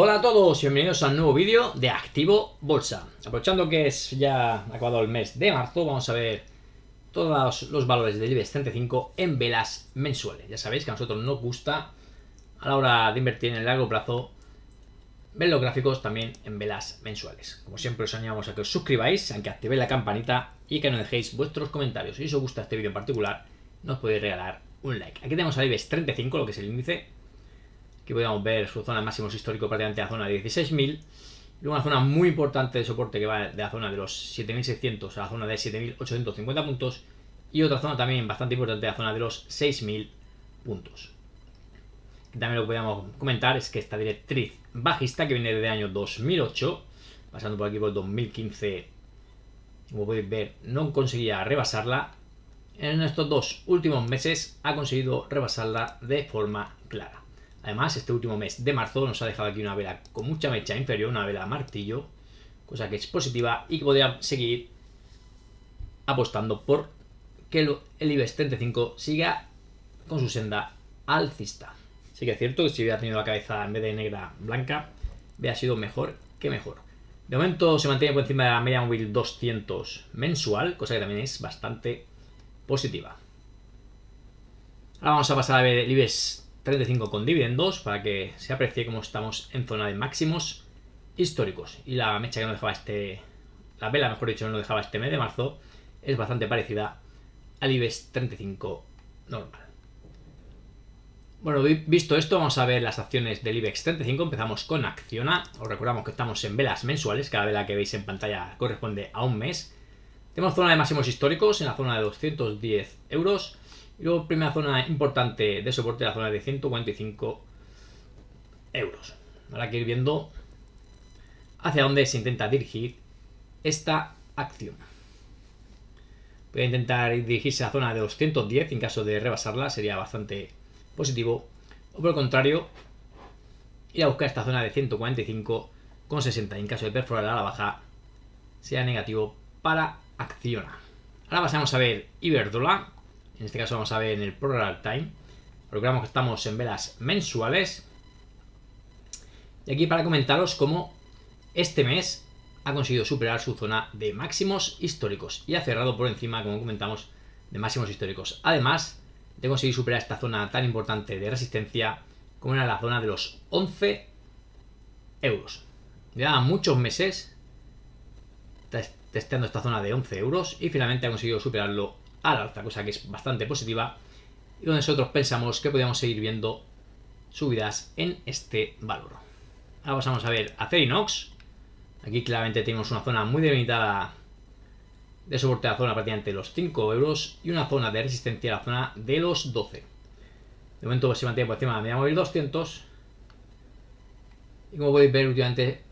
Hola a todos, y bienvenidos a un nuevo vídeo de Activo Bolsa. Aprovechando que es ya acabado el mes de marzo, vamos a ver todos los valores del IBEX 35 en velas mensuales. Ya sabéis que a nosotros nos gusta, a la hora de invertir en el largo plazo, ver los gráficos también en velas mensuales. Como siempre os animamos a que os suscribáis, a que activéis la campanita y que nos dejéis vuestros comentarios. Si os gusta este vídeo en particular, nos podéis regalar un like. Aquí tenemos a IBEX 35, lo que es el índice que podríamos ver su zona de máximos histórico prácticamente a zona de 16.000. Luego una zona muy importante de soporte que va de la zona de los 7.600 a la zona de 7.850 puntos. Y otra zona también bastante importante, la zona de los 6.000 puntos. También lo que podríamos comentar es que esta directriz bajista que viene desde el año 2008, pasando por aquí por el 2015, como podéis ver, no conseguía rebasarla. En estos dos últimos meses ha conseguido rebasarla de forma clara. Además, este último mes de marzo nos ha dejado aquí una vela con mucha mecha inferior, una vela martillo, cosa que es positiva y que podría seguir apostando por que el IBEX 35 siga con su senda alcista. Sí que es cierto que si hubiera tenido la cabeza en vez de negra blanca, hubiera sido mejor que mejor. De momento se mantiene por encima de la media móvil 200 mensual, cosa que también es bastante positiva. Ahora vamos a pasar a ver el IBEX 35 con dividendos para que se aprecie como estamos en zona de máximos históricos. Y la mecha que nos dejaba este, la vela mejor dicho, que nos dejaba este mes de marzo es bastante parecida al IBEX 35 normal. Bueno, visto esto, vamos a ver las acciones del IBEX 35. Empezamos con Acciona. Os recordamos que estamos en velas mensuales. Cada vela que veis en pantalla corresponde a un mes. Tenemos zona de máximos históricos en la zona de 210 euros. Y luego, primera zona importante de soporte, la zona de 145 euros. hay que ir viendo hacia dónde se intenta dirigir esta acción. Voy a intentar dirigirse a la zona de 210, en caso de rebasarla sería bastante positivo. O por el contrario, ir a buscar esta zona de 145,60. En caso de perforarla a la baja, sea negativo para Acciona. Ahora pasamos a ver Iberdrola, en este caso vamos a ver en el Program Time. Procuramos que estamos en velas mensuales. Y aquí para comentaros cómo este mes ha conseguido superar su zona de máximos históricos y ha cerrado por encima, como comentamos, de máximos históricos. Además de conseguido superar esta zona tan importante de resistencia como era la zona de los 11 euros. Ya muchos meses testeando esta zona de 11 euros y finalmente ha conseguido superarlo a la alza, cosa que es bastante positiva, y donde nosotros pensamos que podríamos seguir viendo subidas en este valor. Ahora pasamos a ver a inox Aquí claramente tenemos una zona muy delimitada de soporte a la zona prácticamente de los 5 euros y una zona de resistencia a la zona de los 12. De momento pues, se mantiene por encima de la media móvil 200 y como podéis ver últimamente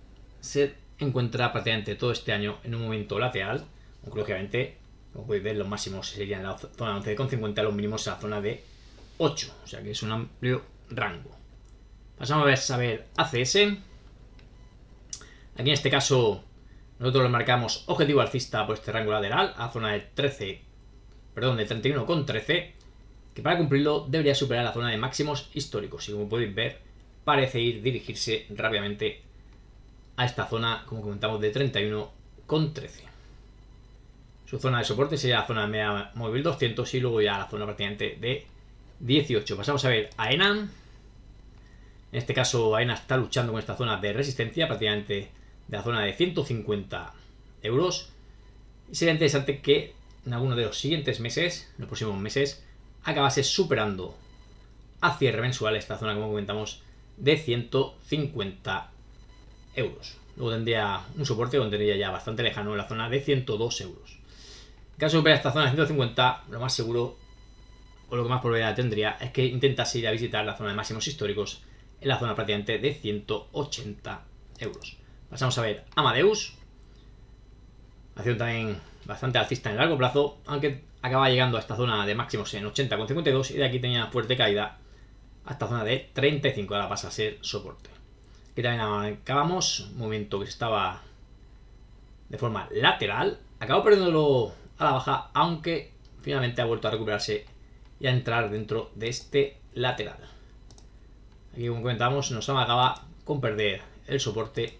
se encuentra prácticamente todo este año en un momento lateral, aunque lógicamente como podéis ver, los máximos serían la zona de 11,50, los mínimos en la zona de 8. O sea que es un amplio rango. Pasamos a ver, ACS. Aquí en este caso nosotros le marcamos objetivo alcista por este rango lateral a zona de 13, perdón, de 31,13, que para cumplirlo debería superar la zona de máximos históricos. Y como podéis ver, parece ir dirigirse rápidamente a esta zona, como comentamos, de 31,13 su zona de soporte sería la zona media móvil 200 y luego ya la zona prácticamente de 18. Pasamos a ver a Enam. En este caso AENA está luchando con esta zona de resistencia prácticamente de la zona de 150 euros. Y sería interesante que en alguno de los siguientes meses, en los próximos meses, acabase superando a cierre mensual esta zona, como comentamos, de 150 euros. Luego tendría un soporte donde tendría ya bastante lejano en la zona de 102 euros. En caso de esta zona de 150, lo más seguro, o lo que más probabilidad tendría, es que intentase ir a visitar la zona de máximos históricos en la zona prácticamente de 180 euros. Pasamos a ver Amadeus. Acción también bastante alcista en el largo plazo, aunque acaba llegando a esta zona de máximos en 80,52 y de aquí tenía fuerte caída hasta zona de 35, ahora pasa a ser soporte. Aquí también acabamos, un momento que estaba de forma lateral, acabo lo a la baja, aunque finalmente ha vuelto a recuperarse y a entrar dentro de este lateral. Aquí como comentamos nos amagaba con perder el soporte,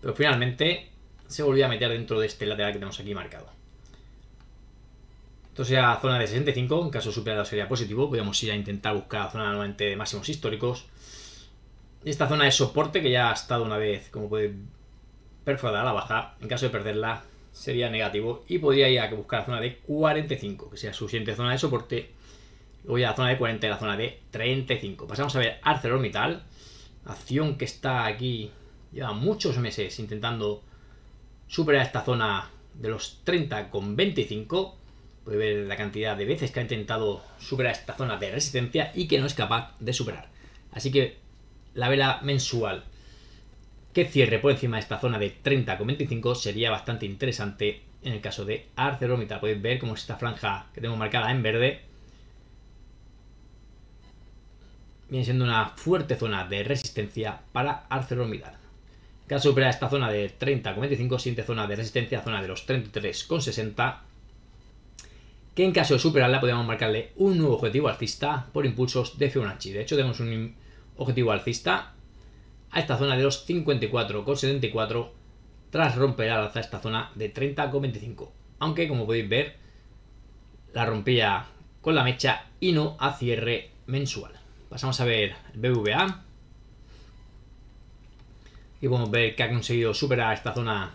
pero finalmente se volvió a meter dentro de este lateral que tenemos aquí marcado. entonces sería zona de 65, en caso superado sería positivo, podríamos ir a intentar buscar zona nuevamente de máximos históricos. Esta zona de soporte que ya ha estado una vez, como puede perforada a la baja, en caso de perderla sería negativo y podría ir a buscar la zona de 45, que sea suficiente zona de soporte. Voy a la zona de 40 y la zona de 35. Pasamos a ver ArcelorMittal, acción que está aquí, lleva muchos meses intentando superar esta zona de los 30 con 25. Puede ver la cantidad de veces que ha intentado superar esta zona de resistencia y que no es capaz de superar. Así que la vela mensual que cierre por encima de esta zona de 30,25 sería bastante interesante en el caso de ArcelorMittal. Podéis ver cómo es esta franja que tengo marcada en verde viene siendo una fuerte zona de resistencia para ArcelorMittal. En caso de superar esta zona de 30,25, siguiente zona de resistencia, zona de los 33,60, que en caso de superarla podemos marcarle un nuevo objetivo alcista por impulsos de Fibonacci. De hecho, tenemos un objetivo alcista a esta zona de los 54,74 tras romper la alza esta zona de 30,25. Aunque como podéis ver, la rompía con la mecha y no a cierre mensual. Pasamos a ver el BVA. Y podemos ver que ha conseguido superar esta zona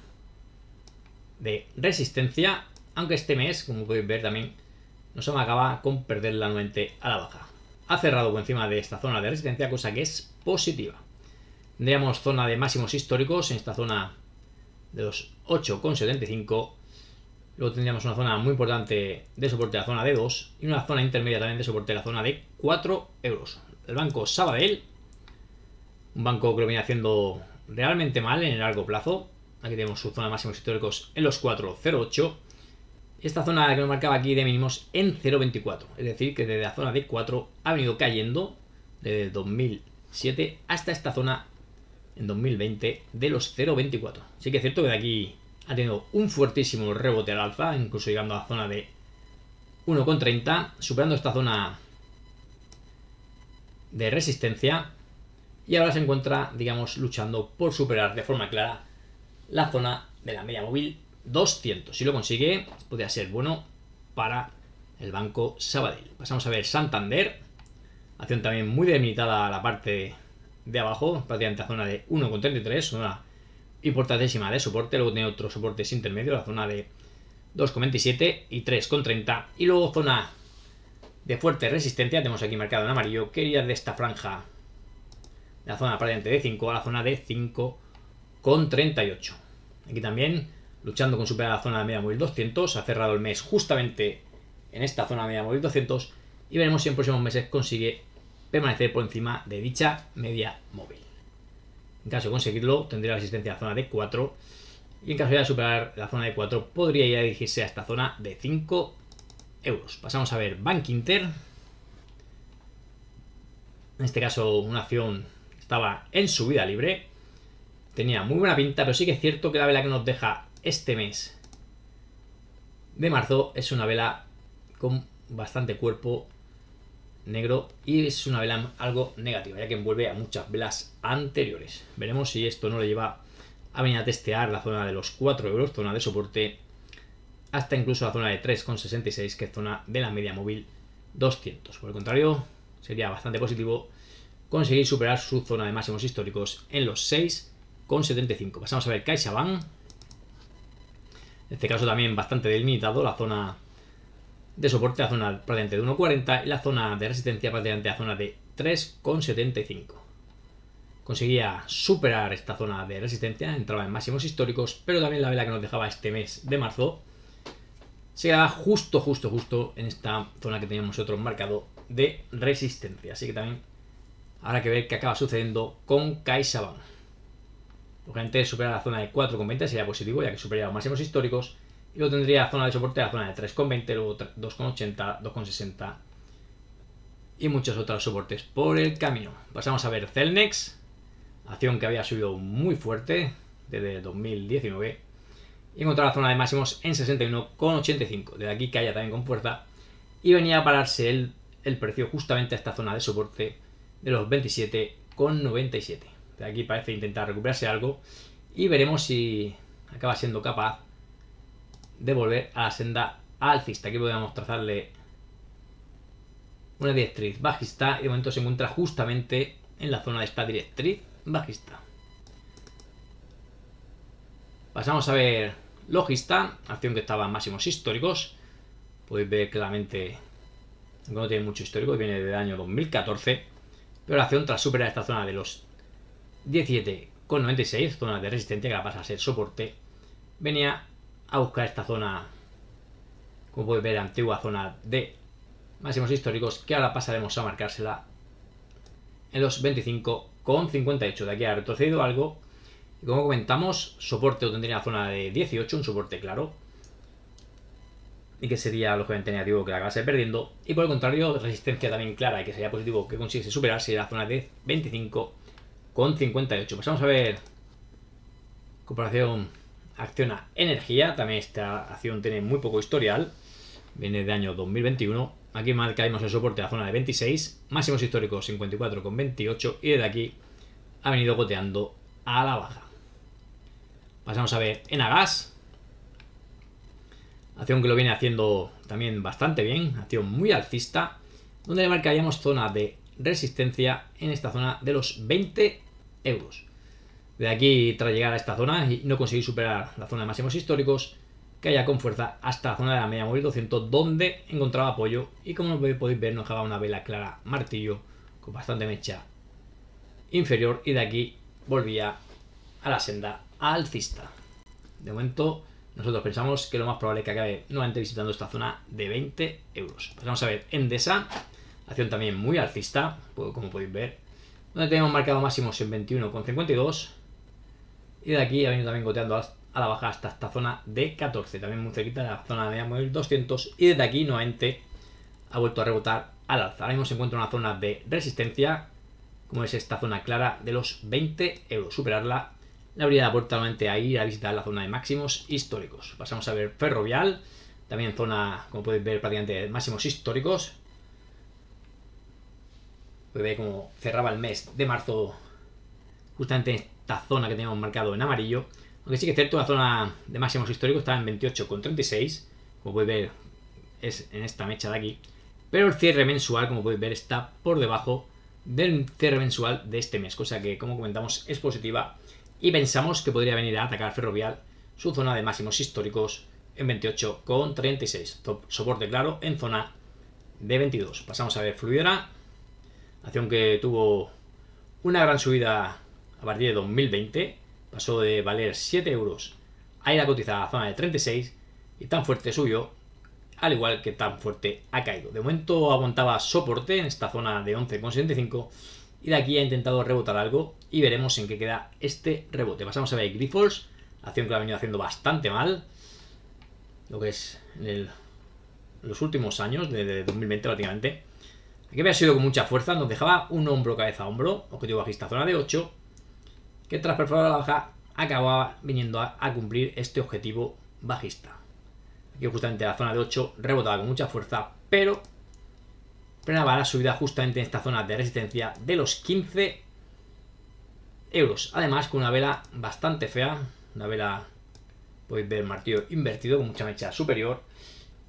de resistencia. Aunque este mes, como podéis ver también, nos acaba con perder la nuevamente a la baja. Ha cerrado por encima de esta zona de resistencia, cosa que es positiva. Tendríamos zona de máximos históricos en esta zona de los 8,75. Luego tendríamos una zona muy importante de soporte a la zona de 2 y una zona intermedia también de soporte a la zona de 4 euros. El banco Sabadell, un banco que lo viene haciendo realmente mal en el largo plazo. Aquí tenemos su zona de máximos históricos en los 4,08. Esta zona que nos marcaba aquí de mínimos en 0,24. Es decir, que desde la zona de 4 ha venido cayendo desde 2007 hasta esta zona en 2020 de los 0,24. Sí que es cierto que de aquí ha tenido un fuertísimo rebote al alza, incluso llegando a la zona de 1,30, superando esta zona de resistencia y ahora se encuentra, digamos, luchando por superar de forma clara la zona de la media móvil 200. Si lo consigue, podría ser bueno para el Banco Sabadell. Pasamos a ver Santander, acción también muy a la parte de abajo, prácticamente la zona de 1,33, zona importantísima de soporte, luego tiene otros soportes intermedios, la zona de 2,27 y 3,30, y luego zona de fuerte resistencia, tenemos aquí marcado en amarillo, que iría de esta franja, la zona prácticamente de 5 a la zona de 5,38. Aquí también, luchando con superar la zona de media móvil 200, ha cerrado el mes justamente en esta zona de media móvil 200, y veremos si en próximos meses consigue permanecer por encima de dicha media móvil. En caso de conseguirlo, tendría resistencia a la zona de 4 y en caso de superar la zona de 4 podría ya dirigirse a esta zona de 5 euros. Pasamos a ver Bank Inter. En este caso una acción estaba en subida libre. Tenía muy buena pinta, pero sí que es cierto que la vela que nos deja este mes de marzo es una vela con bastante cuerpo negro y es una vela algo negativa, ya que envuelve a muchas velas anteriores. Veremos si esto no le lleva a venir a testear la zona de los 4 euros, zona de soporte, hasta incluso la zona de 3,66, que es zona de la media móvil 200. Por el contrario, sería bastante positivo conseguir superar su zona de máximos históricos en los 6,75. Pasamos a ver CaixaBank. En este caso también bastante delimitado la zona de soporte a zona de 1.40 y la zona de resistencia a la zona de 3.75. Conseguía superar esta zona de resistencia, entraba en máximos históricos, pero también la vela que nos dejaba este mes de marzo se quedaba justo, justo, justo en esta zona que teníamos nosotros marcado de resistencia. Así que también habrá que ver qué acaba sucediendo con CaixaBank. Lógicamente superar la zona de 4,20 sería positivo, ya que superaría los máximos históricos yo tendría zona de soporte la zona de 3,20, luego 2,80, 2,60 y muchos otros soportes por el camino. Pasamos a ver Celnex, acción que había subido muy fuerte desde 2019 y encontró la zona de máximos en 61,85. Desde aquí haya también con fuerza y venía a pararse el, el precio justamente a esta zona de soporte de los 27,97. De aquí parece intentar recuperarse algo y veremos si acaba siendo capaz de volver a la senda alcista. Aquí podemos trazarle una directriz bajista y de momento se encuentra justamente en la zona de esta directriz bajista. Pasamos a ver logista, acción que estaba en máximos históricos. Podéis ver claramente que no tiene mucho histórico, viene del año 2014. Pero la acción tras superar esta zona de los 17,96, zona de resistencia que la pasa a ser soporte, venía a buscar esta zona, como podéis ver, antigua zona de máximos históricos, que ahora pasaremos a marcársela en los 25,58. De aquí ha retrocedido algo. Y como comentamos, soporte tendría la zona de 18, un soporte claro. Y que sería, lógicamente, negativo que la acabase perdiendo. Y por el contrario, resistencia también clara y que sería positivo que consiguiese superar sería la zona de 25,58. Pasamos pues a ver comparación acciona energía, también esta acción tiene muy poco historial, viene de año 2021. Aquí marcamos el soporte a la zona de 26, máximos históricos 54,28 y desde aquí ha venido goteando a la baja. Pasamos a ver en gas, acción que lo viene haciendo también bastante bien, acción muy alcista, donde le marcaríamos zona de resistencia en esta zona de los 20 euros. De aquí, tras llegar a esta zona y no conseguir superar la zona de máximos históricos, caía con fuerza hasta la zona de la media móvil 200, donde encontraba apoyo y como podéis ver, nos dejaba una vela clara martillo con bastante mecha inferior y de aquí volvía a la senda alcista. De momento, nosotros pensamos que lo más probable es que acabe nuevamente visitando esta zona de 20 euros. vamos a ver Endesa, acción también muy alcista, pues, como podéis ver, donde tenemos marcado máximos en 21,52 y de aquí ha venido también goteando a la baja hasta esta zona de 14, también muy cerquita de la zona de móvil 200. Y desde aquí nuevamente ha vuelto a rebotar al alza. Ahora mismo se encuentra una zona de resistencia, como es esta zona clara de los 20 euros. Superarla le abriría la puerta nuevamente a ir a visitar la zona de máximos históricos. Pasamos a ver Ferrovial, también zona, como podéis ver, prácticamente de máximos históricos. Puede ver cómo cerraba el mes de marzo justamente en este esta zona que tenemos marcado en amarillo. Aunque sí que es cierto, la zona de máximos históricos está en 28,36. Como podéis ver, es en esta mecha de aquí. Pero el cierre mensual, como podéis ver, está por debajo del cierre mensual de este mes. Cosa que, como comentamos, es positiva. Y pensamos que podría venir a atacar Ferrovial su zona de máximos históricos en 28,36. Soporte claro en zona de 22. Pasamos a ver Fluidora. Acción que tuvo una gran subida a partir de 2020 pasó de valer 7 euros a ir a cotizar a zona de 36 y tan fuerte subió, al igual que tan fuerte ha caído. De momento aguantaba soporte en esta zona de 11,75 y de aquí ha intentado rebotar algo y veremos en qué queda este rebote. Pasamos a ver Grifols, acción que lo ha venido haciendo bastante mal, lo que es en los últimos años, desde 2020 prácticamente. Aquí había sido con mucha fuerza, nos dejaba un hombro cabeza a hombro, objetivo bajista zona de 8, que tras perforar la baja acababa viniendo a, cumplir este objetivo bajista. Aquí justamente la zona de 8 rebotaba con mucha fuerza, pero frenaba la subida justamente en esta zona de resistencia de los 15 euros. Además con una vela bastante fea, una vela, podéis ver martillo invertido con mucha mecha superior.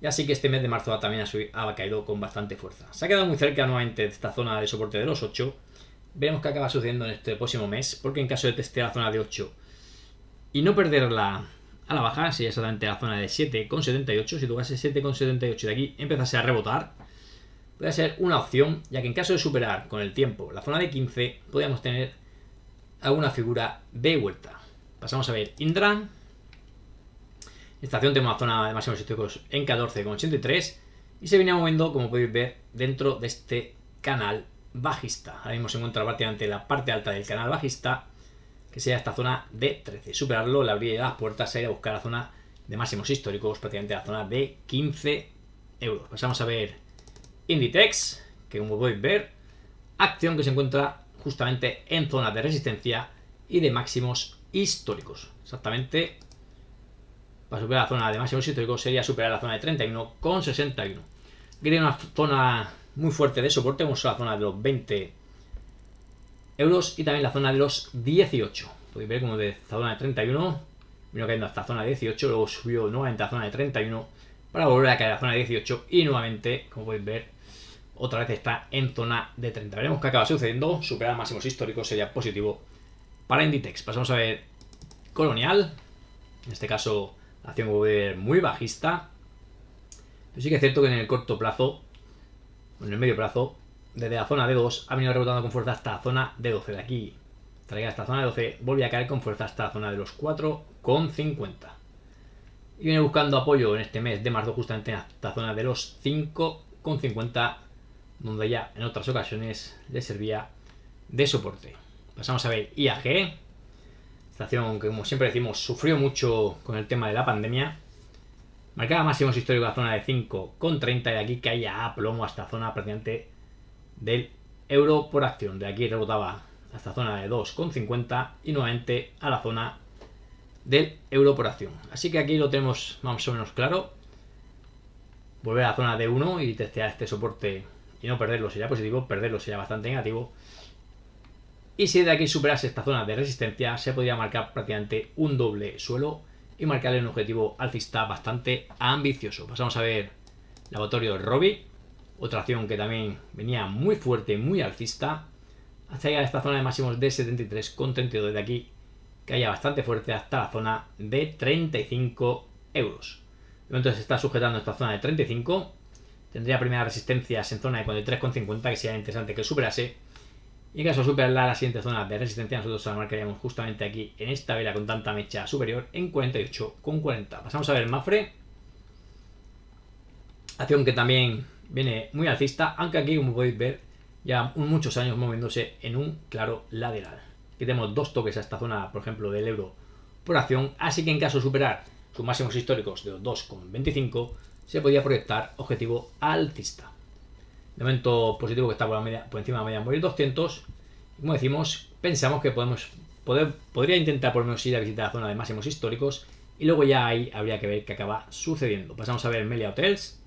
Y así que este mes de marzo también ha, ha caído con bastante fuerza. Se ha quedado muy cerca nuevamente de esta zona de soporte de los 8, Veremos qué acaba sucediendo en este próximo mes, porque en caso de testear la zona de 8 y no perderla a la baja, sería exactamente la zona de 7,78. Si tocase 7,78 de aquí empezase a rebotar, podría ser una opción, ya que en caso de superar con el tiempo la zona de 15, podríamos tener alguna figura de vuelta. Pasamos a ver Indra. Estación tenemos la zona de máximos históricos en 14,83 y se viene moviendo, como podéis ver, dentro de este canal bajista. Ahora mismo se encuentra prácticamente en la parte alta del canal bajista, que sería esta zona de 13. Superarlo le abriría las puertas a a buscar la zona de máximos históricos, prácticamente la zona de 15 euros. Pasamos a ver Inditex, que como podéis ver, acción que se encuentra justamente en zonas de resistencia y de máximos históricos. Exactamente, para superar la zona de máximos históricos sería superar la zona de 31,61. Quería una zona muy fuerte de soporte, hemos la zona de los 20 euros y también la zona de los 18. Podéis ver como de zona de 31, vino cayendo hasta zona de 18, luego subió nuevamente a zona de 31 para volver a caer a zona de 18 y nuevamente, como podéis ver, otra vez está en zona de 30. Veremos qué acaba sucediendo, superar máximos históricos sería positivo para Inditex. Pasamos a ver Colonial, en este caso acción muy bajista, pero sí que es cierto que en el corto plazo en el medio plazo, desde la zona de 2 ha venido rebotando con fuerza hasta la zona de 12 de aquí. Traía hasta la zona de 12, volvió a caer con fuerza hasta la zona de los 4,50. Y viene buscando apoyo en este mes de marzo justamente en esta zona de los 5,50, donde ya en otras ocasiones le servía de soporte. Pasamos a ver IAG, estación que como siempre decimos sufrió mucho con el tema de la pandemia Marcaba máximos históricos a zona de 5,30 y de aquí caía a plomo hasta zona prácticamente del euro por acción. De aquí rebotaba hasta zona de 2,50 y nuevamente a la zona del euro por acción. Así que aquí lo tenemos más o menos claro. Volver a la zona de 1 y testear este soporte y no perderlo sería positivo, perderlo sería bastante negativo. Y si de aquí superase esta zona de resistencia, se podría marcar prácticamente un doble suelo y marcarle un objetivo alcista bastante ambicioso. Pasamos a ver Laboratorio Robbie, otra acción que también venía muy fuerte, muy alcista, hasta llegar a esta zona de máximos de 73,32 De aquí, que haya bastante fuerte hasta la zona de 35 euros. De momento se está sujetando esta zona de 35, tendría primeras resistencias en zona de 43,50 que sería interesante que superase, y caso de superar la siguiente zona de resistencia, nosotros la marcaríamos justamente aquí en esta vela con tanta mecha superior en 48,40. Pasamos a ver Mafre. Acción que también viene muy alcista, aunque aquí como podéis ver ya muchos años moviéndose en un claro lateral. Aquí tenemos dos toques a esta zona, por ejemplo, del euro por acción, así que en caso de superar sus máximos históricos de los 2,25 se podía proyectar objetivo alcista elemento positivo que está por, encima de la media móvil 200. Como decimos, pensamos que podemos podría intentar por lo menos ir a visitar la zona de máximos históricos y luego ya ahí habría que ver qué acaba sucediendo. Pasamos a ver Melia Hotels.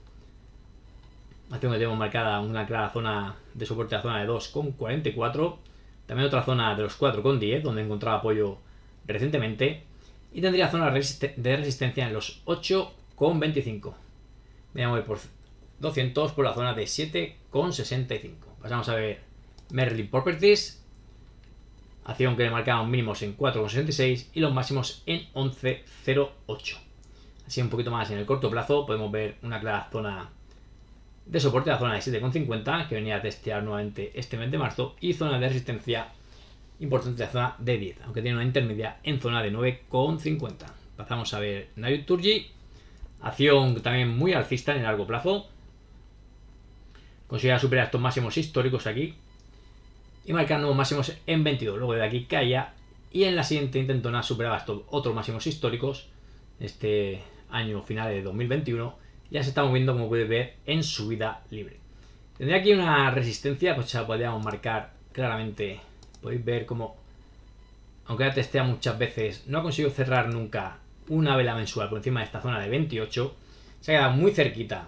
hace donde tenemos marcada una clara zona de soporte a zona de 2,44. También otra zona de los 4,10 donde encontraba apoyo recientemente. Y tendría zona de resistencia en los 8,25. Media móvil por 200 por la zona de 7,65. Pasamos pues a ver Merlin Properties. Acción que le marcaba mínimos en 4,66 y los máximos en 11,08. Así un poquito más en el corto plazo podemos ver una clara zona de soporte, la zona de 7,50 que venía a testear nuevamente este mes de marzo y zona de resistencia importante, la zona de 10, aunque tiene una intermedia en zona de 9,50. Pasamos a ver Nayut acción también muy alcista en el largo plazo, consiguió superar estos máximos históricos aquí. Y marcar nuevos máximos en 22. Luego de aquí caía. Y en la siguiente intentona superaba estos otros máximos históricos. Este año final de 2021. Ya se está moviendo, como puedes ver, en subida libre. Tendría aquí una resistencia, pues ya podríamos marcar claramente. Podéis ver cómo aunque la testea muchas veces, no ha conseguido cerrar nunca una vela mensual por encima de esta zona de 28. Se ha quedado muy cerquita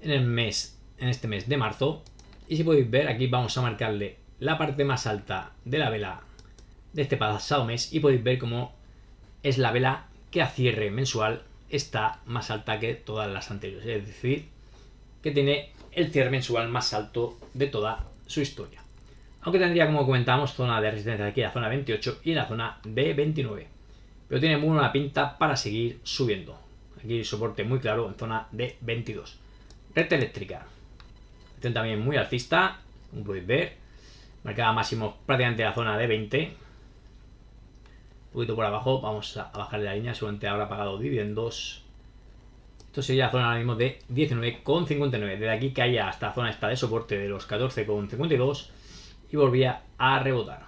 en el mes en este mes de marzo. Y si podéis ver, aquí vamos a marcarle la parte más alta de la vela de este pasado mes y podéis ver cómo es la vela que a cierre mensual está más alta que todas las anteriores. Es decir, que tiene el cierre mensual más alto de toda su historia. Aunque tendría, como comentamos zona de resistencia aquí, la zona 28 y la zona de 29. Pero tiene muy buena pinta para seguir subiendo. Aquí soporte muy claro en zona de 22. Red eléctrica también muy alcista, como podéis ver. marcaba máximo prácticamente la zona de 20. Un poquito por abajo, vamos a bajar la línea, seguramente habrá pagado dividendos. Esto sería la zona ahora mismo de 19,59. Desde aquí caía hasta zona esta de soporte de los 14,52 y volvía a rebotar.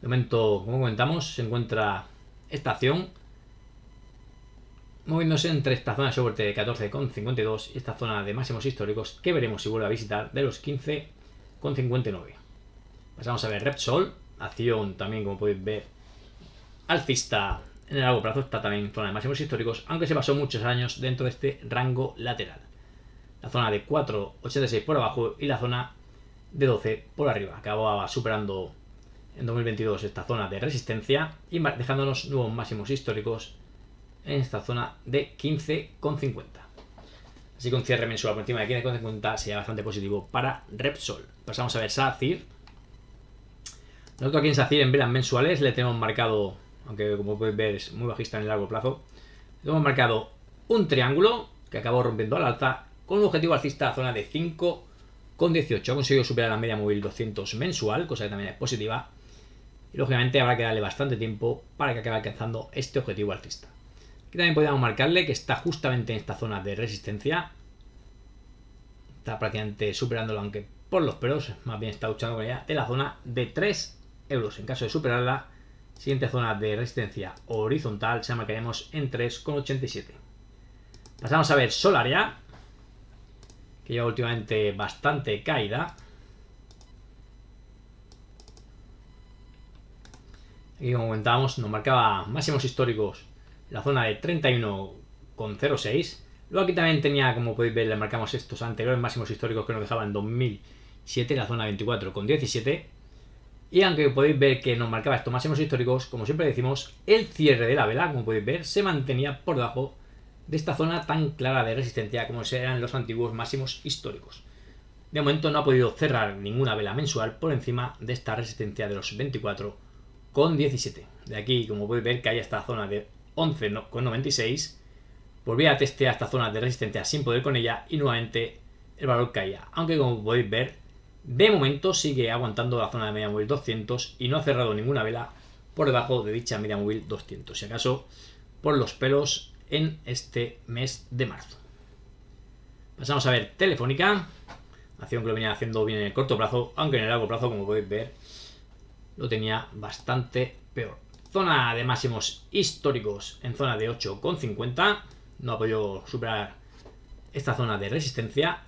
De momento, como comentamos, se encuentra esta acción moviéndose entre esta zona de soporte de 14,52 y esta zona de máximos históricos que veremos si vuelve a visitar de los 15,59. Pasamos pues a ver Repsol, acción también como podéis ver alcista en el largo plazo, está también en zona de máximos históricos, aunque se pasó muchos años dentro de este rango lateral. La zona de 4,86 por abajo y la zona de 12 por arriba. Acababa superando en 2022 esta zona de resistencia y dejándonos nuevos máximos históricos en esta zona de 15,50. Así que un cierre mensual por encima de 15,50 sería bastante positivo para Repsol. Pasamos a ver SACIR. Nosotros aquí en SACIR en velas mensuales le tenemos marcado, aunque como podéis ver es muy bajista en el largo plazo, le hemos marcado un triángulo que acabó rompiendo al alza con un objetivo alcista a zona de 5,18. Ha conseguido superar la media móvil 200 mensual, cosa que también es positiva. Y lógicamente habrá que darle bastante tiempo para que acabe alcanzando este objetivo alcista. Aquí también podríamos marcarle que está justamente en esta zona de resistencia. Está prácticamente superándolo, aunque por los pelos, más bien está luchando con ella, de la zona de 3 euros. En caso de superarla, siguiente zona de resistencia horizontal se marcaremos en 3,87. Pasamos a ver solar ya que lleva últimamente bastante caída. y como comentábamos nos marcaba máximos históricos la zona de 31,06. Luego aquí también tenía, como podéis ver, le marcamos estos anteriores máximos históricos que nos dejaban 2007, la zona 24,17. Y aunque podéis ver que nos marcaba estos máximos históricos, como siempre decimos, el cierre de la vela, como podéis ver, se mantenía por debajo de esta zona tan clara de resistencia como eran los antiguos máximos históricos. De momento no ha podido cerrar ninguna vela mensual por encima de esta resistencia de los 24,17. con De aquí, como podéis ver, que hay esta zona de 11,96, volví a testear esta zona de resistencia sin poder con ella y nuevamente el valor caía. Aunque como podéis ver, de momento sigue aguantando la zona de media móvil 200 y no ha cerrado ninguna vela por debajo de dicha media móvil 200, si acaso por los pelos en este mes de marzo. Pasamos a ver Telefónica, acción que lo venía haciendo bien en el corto plazo, aunque en el largo plazo, como podéis ver, lo tenía bastante peor. Zona de máximos históricos en zona de 8,50. No ha podido superar esta zona de resistencia.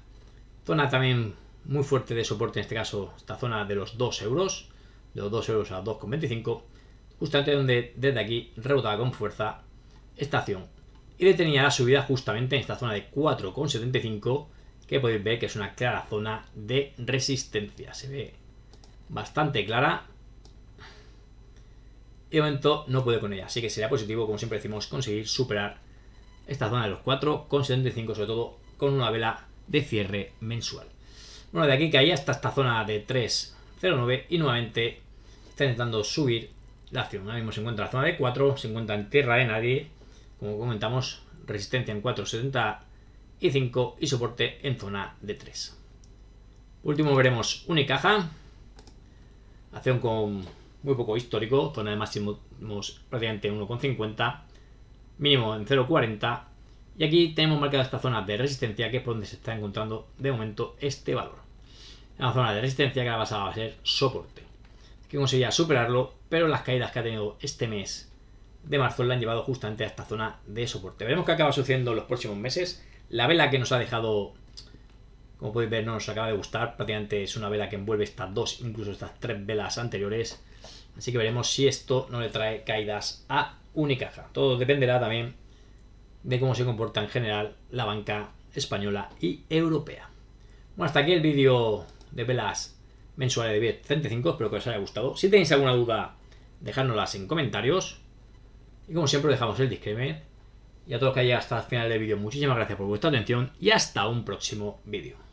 Zona también muy fuerte de soporte, en este caso, esta zona de los 2 euros. De los 2 euros a 2,25. Justamente donde desde aquí rebotaba con fuerza esta acción. Y detenía la subida justamente en esta zona de 4,75 que podéis ver que es una clara zona de resistencia. Se ve bastante clara y de momento no puede con ella, así que sería positivo, como siempre decimos, conseguir superar esta zona de los 4 con 75, sobre todo con una vela de cierre mensual. Bueno, de aquí que caía hasta esta zona de 3.09 y nuevamente está intentando subir la acción. Ahora mismo se encuentra en la zona de 4, se encuentra en tierra de nadie, como comentamos, resistencia en 4.70 y 5 y soporte en zona de 3. último veremos Unicaja, acción con muy poco histórico, zona pues de máximos prácticamente 1,50, mínimo en 0,40 y aquí tenemos marcada esta zona de resistencia que es por donde se está encontrando de momento este valor. la zona de resistencia que la va a ser soporte, que conseguía superarlo, pero las caídas que ha tenido este mes de marzo la han llevado justamente a esta zona de soporte. Veremos qué acaba sucediendo en los próximos meses. La vela que nos ha dejado, como podéis ver, no nos acaba de gustar. Prácticamente es una vela que envuelve estas dos, incluso estas tres velas anteriores. Así que veremos si esto no le trae caídas a Unicaja. Todo dependerá también de cómo se comporta en general la banca española y europea. Bueno, hasta aquí el vídeo de velas mensuales de 35. Espero que os haya gustado. Si tenéis alguna duda, dejadnoslas en comentarios. Y como siempre, dejamos el disclaimer. Y a todos que hayan hasta el final del vídeo, muchísimas gracias por vuestra atención y hasta un próximo vídeo.